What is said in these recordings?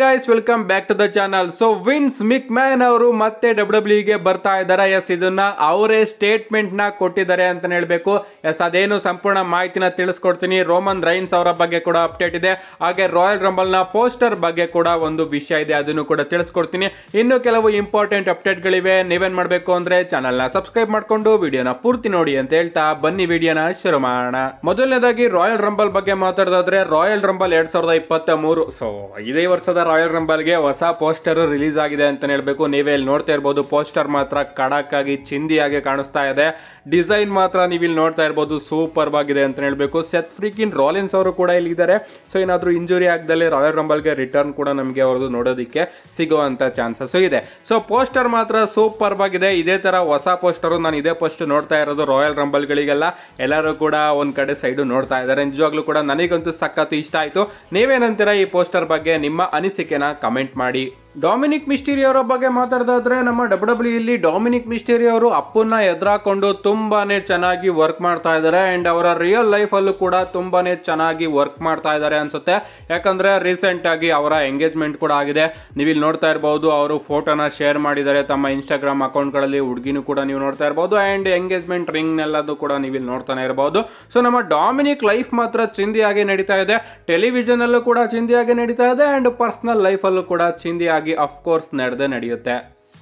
Guys welcome back to the channel so Vince McMahon ಅವರು ಮತ್ತೆ W e ಗೆ ಬರ್ತಾ ಇದ್ದಾರೆ ಎಸ್ ಇದನ್ನ ಅವರೇ ಸ್ಟೇಟ್ಮೆಂಟ್ ನ ಕೊಟ್ಟಿದ್ದಾರೆ ಅಂತ ಹೇಳ್ಬೇಕು ಎಸ್ ಅದೇನು ಸಂಪೂರ್ಣ ಮಾಹಿತಿನ ತಿಳಿಸ್ಕೊಡ್ತೀನಿ ರೋಮನ್ ರೈನ್ಸ್ ಅವರ ಬಗ್ಗೆ ಕೂಡ ಅಪ್ಡೇಟ್ ಇದೆ ಹಾಗೆ ರಾಯಲ್ ರಂಬಲ್ ನ ಪೋಸ್ಟರ್ ಬಗ್ಗೆ ಕೂಡ ಒಂದು ವಿಷಯ ಇದೆ ಅದನ್ನು ಕೂಡ ತಿಳಿಸ್ಕೊಡ್ತೀನಿ ಇನ್ನು ಕೆಲವು ಇಂಪಾರ್ಟೆಂಟ್ ಅಪ್ಡೇಟ್ ಗಳಿವೆ ನೀವೇನ್ ಮಾಡಬೇಕು ಅಂದ್ರೆ ಚಾನಲ್ ನ ಸಬ್ಸ್ಕ್ರೈಬ್ ಮಾಡಿಕೊಂಡು ವಿಡಿಯೋನ ಪೂರ್ತಿ ನೋಡಿ ಅಂತ ಹೇಳ್ತಾ ಬನ್ನಿ ವಿಡಿಯೋನ ಶುರು ಮಾಡೋಣ ಮೊದಲನೇದಾಗಿ ರಾಯಲ್ ರಂಬಲ್ ಬಗ್ಗೆ ಮಾತಾಡೋದಾದ್ರೆ ರಾಯಲ್ ರಂಬಲ್ ಎರಡ್ ಸಾವಿರದ ಇಪ್ಪತ್ತ ಮೂರು ಸೊ ಇದೇ ವರ್ಷದ ರಾಯಲ್ ಗೆ ಹೊಸ ಪೋಸ್ಟರ್ ರಿಲೀಸ್ ಆಗಿದೆ ಅಂತ ಹೇಳ್ಬೇಕು ನೀವೇ ಇಲ್ಲಿ ನೋಡ್ತಾ ಇರ್ಬೋದು ಪೋಸ್ಟರ್ ಮಾತ್ರ ಕಡಕ್ ಆಗಿ ಚಿಂದಿಯಾಗಿ ಕಾಣಿಸ್ತಾ ಇದೆ ಡಿಸೈನ್ ಮಾತ್ರ ನೀವು ಇಲ್ಲಿ ನೋಡ್ತಾ ಇರ್ಬೋದು ಸೂಪರ್ ಆಗಿದೆ ಅಂತ ಹೇಳ್ಬೇಕು ಸೆತ್ ಫ್ರೀಕಿನ್ ರಾಲಿನ್ಸ್ ಅವರು ಕೂಡ ಇಲ್ಲಿದ್ದಾರೆ ಸೊ ಏನಾದರೂ ಇಂಜುರಿ ಆಗದಲ್ಲಿ ರಾಯಲ್ ಗೆ ರಿಟರ್ನ್ ಕೂಡ ನಮಗೆ ಅವ್ರದ್ದು ನೋಡೋದಕ್ಕೆ ಸಿಗುವಂಥ ಚಾನ್ಸಸ್ ಇದೆ ಸೊ ಪೋಸ್ಟರ್ ಮಾತ್ರ ಸೂಪರ್ ಆಗಿದೆ ಇದೇ ತರ ಹೊಸ ಪೋಸ್ಟರ್ ನಾನು ಇದೇ ಪೋಸ್ಟ್ ನೋಡ್ತಾ ಇರೋದು ರಾಯಲ್ ರಂಬಲ್ಗಳಿಗೆಲ್ಲ ಎಲ್ಲರೂ ಕೂಡ ಒಂದ್ ಕಡೆ ಸೈಡ್ ನೋಡ್ತಾ ಇದ್ದಾರೆ ನಿಜವಾಗ್ಲೂ ಕೂಡ ನನಗಂತೂ ಸಖತ್ತು ಇಷ್ಟ ಆಯ್ತು ನೀವೇನಂತೀರ ಈ ಪೋಸ್ಟರ್ ಬಗ್ಗೆ ನಿಮ್ಮ ಅನಿಸಿಕೆ ಅನಿಸಿಕೆನ ಕಮೆಂಟ್ ಮಾಡಿ ಡೊಮಿನಿಕ್ ಮಿಸ್ಟೀರಿ ಅವರ ಬಗ್ಗೆ ಮಾತಾಡೋದಾದ್ರೆ ನಮ್ಮ ಡಬ್ಲ್ಯೂ ಡಬ್ಲ್ಯೂ ಇಲ್ಲಿ e ಡೊಮಿನಿಕ್ ಮಿಸ್ಟೀರಿ ಅವರು ಅಪ್ಪನ್ನ ಎದುರಾಕೊಂಡು ತುಂಬಾನೇ ಚೆನ್ನಾಗಿ ವರ್ಕ್ ಮಾಡ್ತಾ ಇದ್ದಾರೆ ಅಂಡ್ ಅವರ ರಿಯಲ್ ಲೈಫ್ ಅಲ್ಲೂ ಕೂಡ ತುಂಬಾನೇ ಚೆನ್ನಾಗಿ ವರ್ಕ್ ಮಾಡ್ತಾ ಇದ್ದಾರೆ ಅನ್ಸುತ್ತೆ ಯಾಕಂದ್ರೆ ರೀಸೆಂಟ್ ಆಗಿ ಅವರ ಎಂಗೇಜ್ಮೆಂಟ್ ಕೂಡ ಆಗಿದೆ ನೀವು ಇಲ್ಲಿ ನೋಡ್ತಾ ಇರಬಹುದು ಅವರು ಫೋಟೋನ ಶೇರ್ ಮಾಡಿದ್ದಾರೆ ತಮ್ಮ ಇನ್ಸ್ಟಾಗ್ರಾಮ್ ಅಕೌಂಟ್ಗಳಲ್ಲಿ ಹುಡುಗಿನೂ ಕೂಡ ನೀವು ನೋಡ್ತಾ ಇರಬಹುದು ಅಂಡ್ ಎಂಗೇಜ್ಮೆಂಟ್ ರಿಂಗ್ ಎಲ್ಲದೂ ಕೂಡ ನೀವು ಇಲ್ಲಿ ನೋಡ್ತಾನೆ ಇರಬಹುದು ಸೊ ನಮ್ಮ ಡಾಮಿನಿಕ್ ಲೈಫ್ ಮಾತ್ರ ಚಿಂದಿಯಾಗಿ ನಡೀತಾ ಇದೆ ಟೆಲಿವಿಷನ್ ಅಲ್ಲೂ ಕೂಡ ಚಿಂದಿಯಾಗಿ ನಡೀತಾ ಇದೆ ಅಂಡ್ ಪರ್ಸನಲ್ ಲೈಫಲ್ಲೂ ಕೂಡ ಚಿಂದಿಯಾಗಿ ಆಗಿ ಅಫ್ಕೋರ್ಸ್ ನಡೆದೇ ನಡೆಯುತ್ತೆ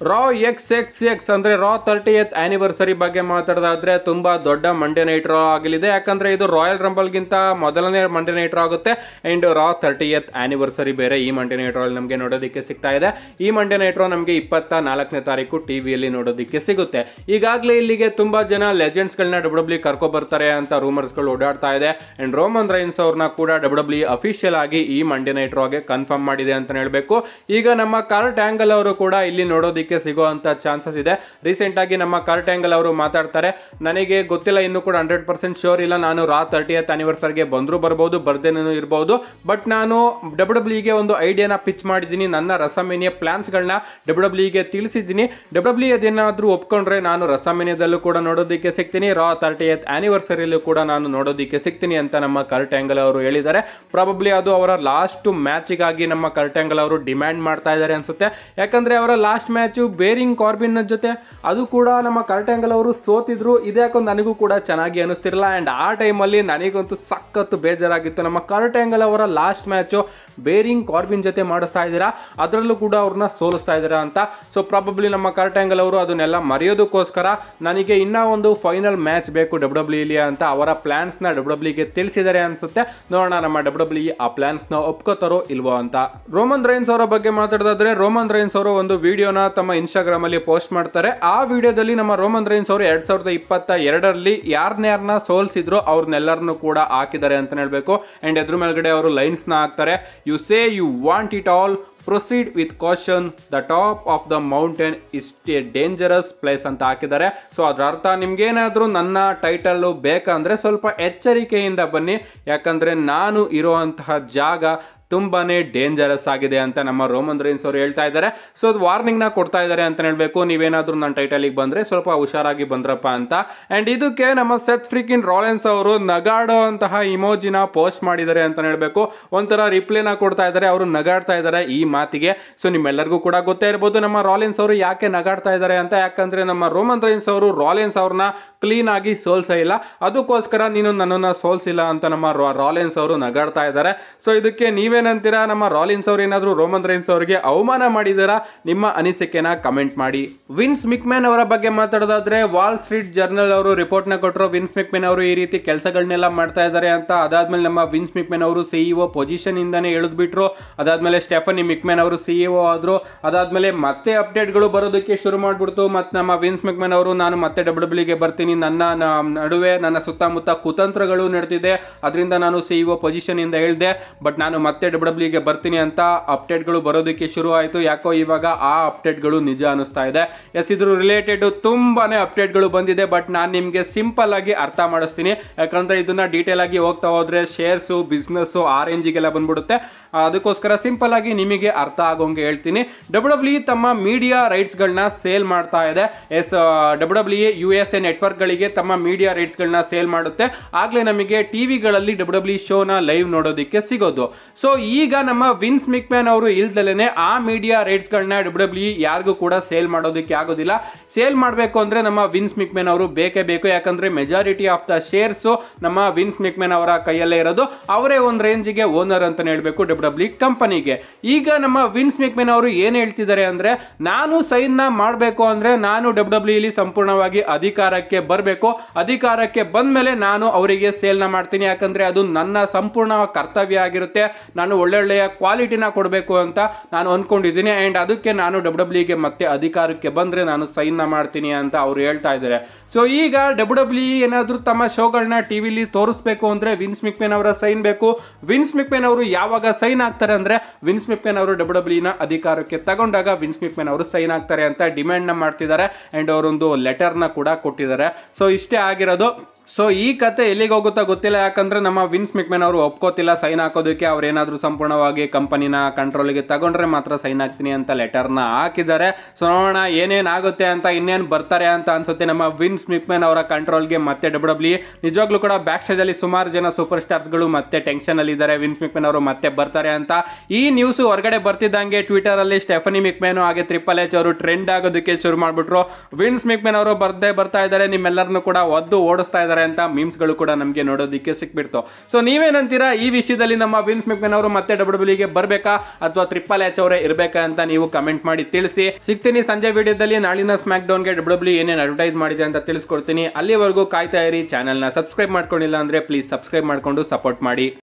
ರಾ ಎಕ್ಸ್ ಎಕ್ಸ್ ಎಕ್ಸ್ ಅಂದ್ರೆ ರಾ ತರ್ಟಿ ಎತ್ ಆನಿವರ್ಸರಿ ಬಗ್ಗೆ ಮಾತಾಡೋದಾದ್ರೆ ತುಂಬಾ ದೊಡ್ಡ ಮಂಡೆ ನೈಟ್ ರಾ ಆಗಲಿದೆ ಯಾಕಂದ್ರೆ ಇದು ರಾಯಲ್ ರಂಬಲ್ಗಿಂತ ಮೊದಲನೇ ಮಂಡೆ ನೈಟ್ ರಾ ಆಗುತ್ತೆ and Raw thirtieth anniversary ಬೇರೆ ಈ ಮಂಡೇ ನೈಟ್ ರಾ ನಮಗೆ ನೋಡೋದಕ್ಕೆ ಸಿಗ್ತಾ ಇದೆ ಈ ಮಂಡೆ ನೈಟ್ ರಾ ನಮಗೆ ಇಪ್ಪತ್ತ ನಾಲ್ಕನೇ ತಾರೀಕು ಟಿವಿಯಲ್ಲಿ ನೋಡೋದಿಕ್ಕೆ ನೋಡೋದಕ್ಕೆ ಸಿಗುತ್ತೆ ಈಗಾಗಲೇ ಇಲ್ಲಿಗೆ ತುಂಬಾ ಜನ ಲೆಜೆಂಡ್ಸ್ಗಳನ್ನ ಡಬ್ಲ್ಯೂ ಡಬ್ಲ್ಯೂ ಕರ್ಕೊ ಬರ್ತಾರೆ ಅಂತ ರೂಮರ್ಸ್ಗಳು ಓಡಾಡ್ತಾ ಇದೆ ಅಂಡ್ ರೋಮನ್ ರೈನ್ಸ್ ಅವ್ರನ್ನ ಕೂಡ ಡಬ್ಲ್ಯೂ ಅಫಿಷಿಯಲ್ e ಆಗಿ ಈ ಮಂಡೆ ನೈಟ್ ರಾಗೆ ಕನ್ಫರ್ಮ್ ಮಾಡಿದೆ ಅಂತ ಹೇಳಬೇಕು ಈಗ ನಮ್ಮ ಕಾರ್ ಟ್ಯಾಂಗಲ್ ಅವರು ಕೂಡ ಇಲ್ಲಿ ನೋಡೋದಕ್ಕೆ ನೋಡಲಿಕ್ಕೆ ಸಿಗುವಂತ ಚಾನ್ಸಸ್ ಇದೆ ರೀಸೆಂಟ್ ಆಗಿ ನಮ್ಮ ಆಂಗಲ್ ಅವರು ಮಾತಾಡ್ತಾರೆ ನನಗೆ ಗೊತ್ತಿಲ್ಲ ಇನ್ನೂ ಕೂಡ ಹಂಡ್ರೆಡ್ ಪರ್ಸೆಂಟ್ ಶೋರ್ ಇಲ್ಲ ನಾನು ರಾ ಏತ್ ಆನಿವರ್ಸರಿಗೆ ಬಂದರೂ ಬರ್ಬೋದು ಬರ್ದೇನೂ ಇರ್ಬೋದು ಬಟ್ ನಾನು ಡಬ್ಲ್ಯೂ ಡಬ್ಲ್ಯೂಗೆ e ಒಂದು ಐಡಿಯಾನ ಪಿಚ್ ಮಾಡಿದ್ದೀನಿ ನನ್ನ ರಸಮೇನಿಯ ಪ್ಲಾನ್ಸ್ಗಳನ್ನ ಡಬ್ಲ್ಯೂ ಡಬ್ಲ್ಯೂಗೆ ತಿಳಿಸಿದ್ದೀನಿ ಡಬ್ಲ್ಯೂ ಡಬ್ಲ್ಯೂ e ಅದೇನಾದರೂ ಒಪ್ಕೊಂಡ್ರೆ ನಾನು ರಸಮೇನಿಯದಲ್ಲೂ ಕೂಡ ನೋಡೋದಕ್ಕೆ ಸಿಗ್ತೀನಿ ರಾ ತರ್ಟಿ ಏತ್ ಆನಿವರ್ಸರಿಯಲ್ಲೂ ಕೂಡ ನಾನು ನೋಡೋದಕ್ಕೆ ಸಿಗ್ತೀನಿ ಅಂತ ನಮ್ಮ ಆ್ಯಂಗಲ್ ಅವರು ಹೇಳಿದ್ದಾರೆ ಪ್ರಾಬಬ್ಲಿ ಅದು ಅವರ ಲಾಸ್ಟ್ ಮ್ಯಾಚಿಗಾಗಿ ನಮ್ಮ ಆಂಗಲ್ ಅವರು ಡಿಮ್ಯಾಂಡ್ ಮಾಡ್ತಾ ಇದ್ದಾರೆ ಅನ್ಸುತ್ತೆ ಯಾಕಂದ್ರೆ ಅವರ last match match Baron Corbin ಜೊತೆ ಅದು ಕೂಡ ನಮ್ಮ ಆ್ಯಂಗಲ್ ಅವರು ಸೋತಿದ್ರು ಇದ್ಯಾಕೋ ನನಗೂ ಕೂಡ ಚೆನ್ನಾಗಿ ಅನಿಸ್ತಿರಲ್ಲ ಆ್ಯಂಡ್ ಆ ಟೈಮಲ್ಲಿ ನನಗಂತೂ ಸಖತ್ತು ಬೇಜಾರಾಗಿತ್ತು ನಮ್ಮ ಕರ್ಟೆಂಗಲ್ ಅವರ ಲಾಸ್ಟ್ ಮ್ಯಾಚು ಬೇರಿಂಗ್ ಕಾರ್ಬಿನ್ ಜೊತೆ ಮಾಡಿಸ್ತಾ ಇದ್ದೀರಾ ಅದರಲ್ಲೂ ಕೂಡ ಅವ್ರನ್ನ ಸೋಲಿಸ್ತಾ ಇದ್ದೀರಾ ಅಂತ ಸೊ ಪ್ರಾಬಬ್ಲಿ ನಮ್ಮ ಕರ್ಟೆಂಗಲ್ ಅವರು ಅದನ್ನೆಲ್ಲ ಮರೆಯೋದಕ್ಕೋಸ್ಕರ ನನಗೆ ಇನ್ನೂ ಒಂದು ಫೈನಲ್ ಮ್ಯಾಚ್ ಬೇಕು ಡಬ್ಲ್ಯೂ e ಡಬ್ಲ್ಯೂ ಅಂತ ಅವರ ಪ್ಲ್ಯಾನ್ಸ್ನ ಡಬ್ಲ್ಯೂ e ಗೆ ತಿಳಿಸಿದ್ದಾರೆ ಅನಿಸುತ್ತೆ ನೋಡೋಣ ನಮ್ಮ ಡಬ್ಲ್ಯೂ ಡಬ್ಲ್ಯೂ e ಆ ಪ್ಲ್ಯಾನ್ಸ್ನ ಒಪ್ಕೋತಾರೋ ಇಲ್ವೋ ಅಂತ ರೋಮನ್ ರೈನ್ಸ್ ಅವರ ಬಗ್ಗೆ ಮಾತಾಡೋದಾದ್ರೆ ರೋಮನ್ ರೈನ್ಸ್ ಅವರು ಒಂದು ವಿಡಿಯೋನ ತಮ್ಮ ನಮ್ಮ ಇನ್ಸ್ಟಾಗ್ರಾಮ್ ಅಲ್ಲಿ ಪೋಸ್ಟ್ ಮಾಡ್ತಾರೆ ಆ ವಿಡಿಯೋದಲ್ಲಿ ನಮ್ಮ ರೋಮನ್ ರೈನ್ಸ್ ಅವರು ಎರಡ್ ಸಾವಿರದ ಇಪ್ಪತ್ತ ಎರಡರಲ್ಲಿ ಯಾರನ್ನ ಸೋಲ್ಸಿದ್ರು ಅವ್ರನ್ನೆಲ್ಲರನ್ನು ಕೂಡ ಹಾಕಿದ್ದಾರೆ ಅಂತ ಹೇಳ್ಬೇಕು ಅಂಡ್ ಎದ್ರ ಮೇಲ್ಗಡೆ ಅವರು ಲೈನ್ಸ್ ಹಾಕ್ತಾರೆ you say you want it all proceed with caution the top of the mountain is a dangerous place ಅಂತ ಹಾಕಿದ್ದಾರೆ ಸೊ ಅದರ ಅರ್ಥ ನಿಮ್ಗೇನಾದರೂ ನನ್ನ ಟೈಟಲ್ಲು ಬೇಕಂದ್ರೆ ಸ್ವಲ್ಪ ಎಚ್ಚರಿಕೆಯಿಂದ ಬನ್ನಿ ಯಾಕಂದರೆ ನಾನು ಇರುವಂತಹ ಜಾಗ ತುಂಬಾ ಡೇಂಜರಸ್ ಆಗಿದೆ ಅಂತ ನಮ್ಮ ರೋಮನ್ ರೇನ್ಸ್ ಅವರು ಹೇಳ್ತಾ ಇದ್ದಾರೆ ಸೊ ಅದು ವಾರ್ನಿಂಗ್ನ ಕೊಡ್ತಾ ಇದ್ದಾರೆ ಅಂತ ಹೇಳಬೇಕು ನೀವೇನಾದರೂ ನನ್ನ ಟೈಟಲಿಗೆ ಬಂದರೆ ಸ್ವಲ್ಪ ಹುಷಾರಾಗಿ ಬಂದ್ರಪ್ಪ ಅಂತ ಆ್ಯಂಡ್ ಇದಕ್ಕೆ ನಮ್ಮ ಸೆತ್ ಫ್ರಿಕಿನ್ ರಾಲೆನ್ಸ್ ಅವರು ನಗಾಡೋ ಅಂತಹ ಇಮೋಜಿನ ಪೋಸ್ಟ್ ಮಾಡಿದ್ದಾರೆ ಅಂತ ಹೇಳಬೇಕು ಒಂಥರ ರಿಪ್ಲೈನ ಕೊಡ್ತಾ ಇದ್ದಾರೆ ಅವರು ನಗಾಡ್ತಾ ಇದ್ದಾರೆ ಈ ಮಾತಿಗೆ ಸೊ ನಿಮ್ಮೆಲ್ಲರಿಗೂ ಕೂಡ ಗೊತ್ತೇ ಇರ್ಬೋದು ನಮ್ಮ ರಾಲೆನ್ಸ್ ಅವರು ಯಾಕೆ ನಗಾಡ್ತಾ ಇದ್ದಾರೆ ಅಂತ ಯಾಕಂದರೆ ನಮ್ಮ ರೋಮನ್ ರೈನ್ಸ್ ಅವರು ರಾಲೆನ್ಸ್ ಅವ್ರನ್ನ ಕ್ಲೀನ್ ಆಗಿ ಸೋಲ್ಸೇ ಇಲ್ಲ ಅದಕ್ಕೋಸ್ಕರ ನೀನು ನನ್ನನ್ನು ಸೋಲ್ಸಿಲ್ಲ ಅಂತ ನಮ್ಮ ರಾಲೆನ್ಸ್ ಅವರು ನಗಾಡ್ತಾ ಇದ್ದಾರೆ ಸೊ ಇದಕ್ಕೆ ನೀವೇ ನೀವೇನಂತೀರಾ ನಮ್ಮ ರಾಲಿನ್ಸ್ ಅವ್ರು ಏನಾದರೂ ರೋಮನ್ ರೈನ್ಸ್ ಅವರಿಗೆ ಅವಮಾನ ಮಾಡಿದಾರಾ ನಿಮ್ಮ ಅನಿಸಿಕೆನ ಕಮೆಂಟ್ ಮಾಡಿ ವಿನ್ಸ್ ಮಿಕ್ಮ್ಯಾನ್ ಅವರ ಬಗ್ಗೆ ಮಾತಾಡೋದಾದ್ರೆ ವಾಲ್ ಸ್ಟ್ರೀಟ್ ಜರ್ನಲ್ ಅವರು ರಿಪೋರ್ಟ್ ನ ಕೊಟ್ಟರು ವಿನ್ಸ್ ಮಿಕ್ಮೆನ್ ಅವರು ಈ ರೀತಿ ಕೆಲಸಗಳನ್ನೆಲ್ಲ ಮಾಡ್ತಾ ಇದ್ದಾರೆ ಅಂತ ಅದಾದ್ಮೇಲೆ ನಮ್ಮ ವಿನ್ಸ್ ಮಿಕ್ಮೆನ್ ಅವರು ಸಿಇಒ ಪೊಸಿಷನ್ ಇಂದಾನೆ ಬಿಟ್ರು ಅದಾದ್ಮೇಲೆ ಸ್ಟೆಫನಿ ಮಿಕ್ಮೆನ್ ಅವರು ಸಿಇಒ ಆದ್ರು ಅದಾದ್ಮೇಲೆ ಮತ್ತೆ ಅಪ್ಡೇಟ್ಗಳು ಬರೋದಕ್ಕೆ ಶುರು ಮಾಡ್ಬಿಡ್ತು ಮತ್ತೆ ನಮ್ಮ ವಿನ್ಸ್ ಮಿಕ್ಮೆನ್ ಅವರು ನಾನು ಮತ್ತೆ ಡಬ್ಲ್ಯೂ ಗೆ ಬರ್ತೀನಿ ನನ್ನ ನಡುವೆ ನನ್ನ ಸುತ್ತಮುತ್ತ ಕುತಂತ್ರಗಳು ನಡೆದಿದೆ ಅದರಿಂದ ನಾನು ಸಿಇಒ ಪೊಸಿಷನ್ ಇಂದ ಹೇಳಿದೆ ಬಟ್ ನಾನು ಮತ್ತೆ ಡಬ್ಲ್ಯೂ ಡಬ್ಲ್ಯೂಗೆ e ಬರ್ತೀನಿ ಅಂತ ಅಪ್ಡೇಟ್ಗಳು ಬರೋದಕ್ಕೆ ಶುರು ಆಯಿತು ಯಾಕೋ ಇವಾಗ ಆ ಅಪ್ಡೇಟ್ಗಳು ನಿಜ ಅನಿಸ್ತಾ ಇದೆ ಎಸ್ ಇದ್ರು ರಿಲೇಟೆಡ್ ತುಂಬಾನೇ ಅಪ್ಡೇಟ್ಗಳು ಬಂದಿದೆ ಬಟ್ ನಾನು ನಿಮಗೆ ಸಿಂಪಲ್ ಆಗಿ ಅರ್ಥ ಮಾಡಿಸ್ತೀನಿ ಯಾಕಂದ್ರೆ ಇದನ್ನ ಡೀಟೇಲ್ ಆಗಿ ಹೋಗ್ತಾ ಹೋದ್ರೆ ಶೇರ್ಸು ಬಿಸ್ನೆಸ್ಸು ಆರೆಂಜಿಗೆಲ್ಲ ಬಂದ್ಬಿಡುತ್ತೆ ಅದಕ್ಕೋಸ್ಕರ ಸಿಂಪಲ್ ಆಗಿ ನಿಮಗೆ ಅರ್ಥ ಆಗೋಂಗೆ ಹೇಳ್ತೀನಿ ಡಬ್ಲ್ಯೂ e ತಮ್ಮ ಮೀಡಿಯಾ ರೈಟ್ಸ್ಗಳನ್ನ ಸೇಲ್ ಮಾಡ್ತಾ ಇದೆ as W W U S A ನೆಟ್ವರ್ಕ್ಗಳಿಗೆ ತಮ್ಮ ಮೀಡಿಯಾ ರೈಟ್ಸ್ಗಳನ್ನ ಸೇಲ್ ಮಾಡುತ್ತೆ ಆಗ್ಲೇ ನಮಗೆ ಟಿವಿಗಳಲ್ಲಿ ಡಬ್ಲ್ಯೂ ಡಬ್ಲ್ಯೂ ಶೋನ e ಲೈವ್ ನೋಡೋದಕ್ಕೆ ಸಿಗೋದು ಸೊ ಈಗ ನಮ್ಮ ವಿನ್ಸ್ ಮಿಕ್ ಅವರು ಇಲ್ದಲೇನೆ ಆ ಮೀಡಿಯಾ ರೈಟ್ಸ್ ಗಳನ್ನ ಡಬ್ಲ್ಯೂ e ಯಾರಿಗೂ ಕೂಡ ಸೇಲ್ ಮಾಡೋದಕ್ಕೆ ಆಗೋದಿಲ್ಲ ಸೇಲ್ ಮಾಡಬೇಕು ಅಂದ್ರೆ ನಮ್ಮ ವಿನ್ಸ್ ಮಿಕ್ ಅವರು ಬೇಕೇ ಬೇಕು ಯಾಕಂದ್ರೆ ಮೆಜಾರಿಟಿ ಆಫ್ ದ ಶೇರ್ಸ್ ನಮ್ಮ ವಿನ್ಸ್ ಮಿಕ್ ಅವರ ಕೈಯಲ್ಲೇ ಇರೋದು ಅವರೇ ಒಂದು ರೇಂಜಿಗೆ ಓನರ್ ಅಂತ ಹೇಳಬೇಕು ಡಬ್ಲ್ಯೂ ಡಬ್ಲ್ಯೂ e ಕಂಪನಿಗೆ ಈಗ ನಮ್ಮ ವಿನ್ಸ್ ಮಿಕ್ ಮ್ಯಾನ್ ಅವರು ಏನು ಹೇಳ್ತಿದ್ದಾರೆ ಅಂದ್ರೆ ನಾನು ಸೈನ್ ನ ಮಾಡಬೇಕು ಅಂದ್ರೆ ನಾನು ಡಬ್ಲ್ಯೂ e ಡಬ್ಲ್ಯೂ ಸಂಪೂರ್ಣವಾಗಿ ಅಧಿಕಾರಕ್ಕೆ ಬರಬೇಕು ಅಧಿಕಾರಕ್ಕೆ ಬಂದ ಮೇಲೆ ನಾನು ಅವರಿಗೆ ಸೇಲ್ ನ ಮಾಡ್ತೀನಿ ಯಾಕಂದ್ರೆ ಅದು ನನ್ನ ಸಂಪೂರ್ಣ ಕರ್ತವ್ಯ ಆಗಿರುತ್ತೆ ನಾನು ಒಳ್ಳೊಳ್ಳೆಯ ಕ್ವಾಲಿಟಿನ ಕೊಡಬೇಕು ಅಂತ ನಾನು ಅಂದ್ಕೊಂಡಿದ್ದೀನಿ ಆ್ಯಂಡ್ ಅದಕ್ಕೆ ನಾನು ಡಬ್ಲ್ಯೂ ಡಬ್ಲ್ಯೂಗೆ ಮತ್ತೆ ಅಧಿಕಾರಕ್ಕೆ ಬಂದರೆ ನಾನು ಸೈನ್ನ ಮಾಡ್ತೀನಿ ಅಂತ ಅವ್ರು ಹೇಳ್ತಾ ಇದ್ದಾರೆ ಸೊ ಈಗ ಡಬ್ಲ್ಯೂ ಡಬ್ಲ್ಯೂ e ಏನಾದರೂ ತಮ್ಮ ಶೋಗಳನ್ನ ಟಿ ವಿಲಿ ತೋರಿಸ್ಬೇಕು ಅಂದರೆ ವಿನ್ಸ್ ಮಿಕ್ಮೆನ್ ಅವರ ಸೈನ್ ಬೇಕು ವಿನ್ಸ್ ಮಿಕ್ಮೆನ್ ಅವರು ಯಾವಾಗ ಸೈನ್ ಆಗ್ತಾರೆ ಅಂದರೆ ವಿನ್ಸ್ ಮಿಕ್ಮೆನ್ ಅವರು ಡಬ್ಲ್ಯೂ ಡಬ್ಲ್ಯೂನ ಅಧಿಕಾರಕ್ಕೆ ತಗೊಂಡಾಗ ವಿನ್ಸ್ ಮಿಕ್ಮೆನ್ ಅವರು ಸೈನ್ ಆಗ್ತಾರೆ ಅಂತ ಡಿಮ್ಯಾಂಡ್ನ ಮಾಡ್ತಿದ್ದಾರೆ ಆ್ಯಂಡ್ ಅವರೊಂದು ಲೆಟರ್ನ ಕೂಡ ಕೊಟ್ಟಿದ್ದಾರೆ ಸೊ ಇಷ್ಟೇ ಆಗಿರೋದು ಸೊ ಈ ಕತೆ ಎಲ್ಲಿಗೆ ಹೋಗುತ್ತಾ ಗೊತ್ತಿಲ್ಲ ಯಾಕಂದ್ರೆ ನಮ್ಮ ವಿನ್ಸ್ ಮಿಕ್ಮೆನ್ ಅವರು ಒಪ್ಕೋತಿಲ್ಲ ಸೈನ್ ಹಾಕೋದಕ್ಕೆ ಅವ್ರು ಏನಾದರೂ ಸಂಪೂರ್ಣವಾಗಿ ಕಂಪನಿನ ಕಂಟ್ರೋಲಿಗೆ ತಗೊಂಡ್ರೆ ಮಾತ್ರ ಸೈನ್ ಹಾಕ್ತೀನಿ ಅಂತ ಲೆಟರ್ನ ಹಾಕಿದ್ದಾರೆ ಸೊ ನೋಡೋಣ ಏನೇನಾಗುತ್ತೆ ಅಂತ ಇನ್ನೇನು ಬರ್ತಾರೆ ಅಂತ ಅನ್ಸುತ್ತೆ ನಮ್ಮ ವಿನ್ಸ್ ವಿನ್ಸ್ ಸ್ಮಿತ್ಮನ್ ಅವರ ಕಂಟ್ರೋಲ್ಗೆ ಮತ್ತೆ ಡಬ್ಲ್ಯೂ ಡಬ್ಲ್ಯೂ e. ನಿಜವಾಗ್ಲೂ ಕೂಡ ಬ್ಯಾಕ್ ಸ್ಟೇಜ್ ಅಲ್ಲಿ ಸುಮಾರು ಜನ ಸೂಪರ್ ಗಳು ಮತ್ತೆ ಟೆನ್ಷನ್ ಅಲ್ಲಿ ಇದ್ದಾರೆ ವಿನ್ಸ್ ಮಿಕ್ಮೆನ್ ಅವರು ಮತ್ತೆ ಬರ್ತಾರೆ ಅಂತ ಈ ನ್ಯೂಸ್ ಹೊರಗಡೆ ಬರ್ತಿದ್ದಂಗೆ ಟ್ವಿಟರ್ ಅಲ್ಲಿ ಸ್ಟೆಫನಿ ಮಿಕ್ಮೆನ್ ಹಾಗೆ ತ್ರಿಪಲ್ ಎಚ್ ಅವರು ಟ್ರೆಂಡ್ ಆಗೋದಕ್ಕೆ ಶುರು ಮಾಡ್ಬಿಟ್ರು ವಿನ್ಸ್ ಮಿಕ್ಮೆನ್ ಅವರು ಬರ್ದೇ ಬರ್ತಾ ಇದ್ದಾರೆ ನಿಮ್ಮೆಲ್ಲರನ್ನು ಕೂಡ ಒದ್ದು ಓಡಿಸ್ತಾ ಇದ್ದಾರೆ ಅಂತ ಮೀಮ್ಸ್ ಗಳು ಕೂಡ ನಮಗೆ ನೋಡೋದಕ್ಕೆ ಸಿಕ್ಬಿಡ್ತು ಸೊ ನೀವೇನಂತೀರಾ ಈ ವಿಷಯದಲ್ಲಿ ನಮ್ಮ ವಿನ್ಸ್ ಮಿಕ್ಮೆನ್ ಅವರು ಮತ್ತೆ ಡಬ್ಲ್ಯೂ e ಗೆ ಬರಬೇಕಾ ಅಥವಾ ಟ್ರಿಪಲ್ ಎಚ್ ಅವರೇ ಇರಬೇಕಾ ಅಂತ ನೀವು ಕಮೆಂಟ್ ಮಾಡಿ ತಿಳಿಸಿ ಸಿಗ್ತೀನಿ ಸಂಜೆ ವಿಡಿಯೋದಲ್ಲಿ ನಾಳಿನ ಸ್ಮ್ಯಾಕ್ ಡೌನ್ಗೆ ಡಬ್ಲ್ಯೂ ಏನೇನು ಅಡ್ವರ್ಟೈಸ್ ಮಾಡಿದೆ ಅಂತ ತಿಳಿಸ್ಕೊಡ್ತೀನಿ ಅಲ್ಲಿವರೆಗೂ ಕಾಯ್ತಾ ಇರಿ ಚಾನಲ್ನ ಸಬ್ಸ್ಕ್ರೈಬ್ ಮಾಡ್ಕೊಂಡಿಲ್ಲ ಅಂದರೆ ಪ್ಲೀಸ್ ಸಬ್ಸ್ಕ್ರೈಬ್ ಮಾಡಿಕೊಂಡು ಸಪೋರ್ಟ್ ಮಾಡಿ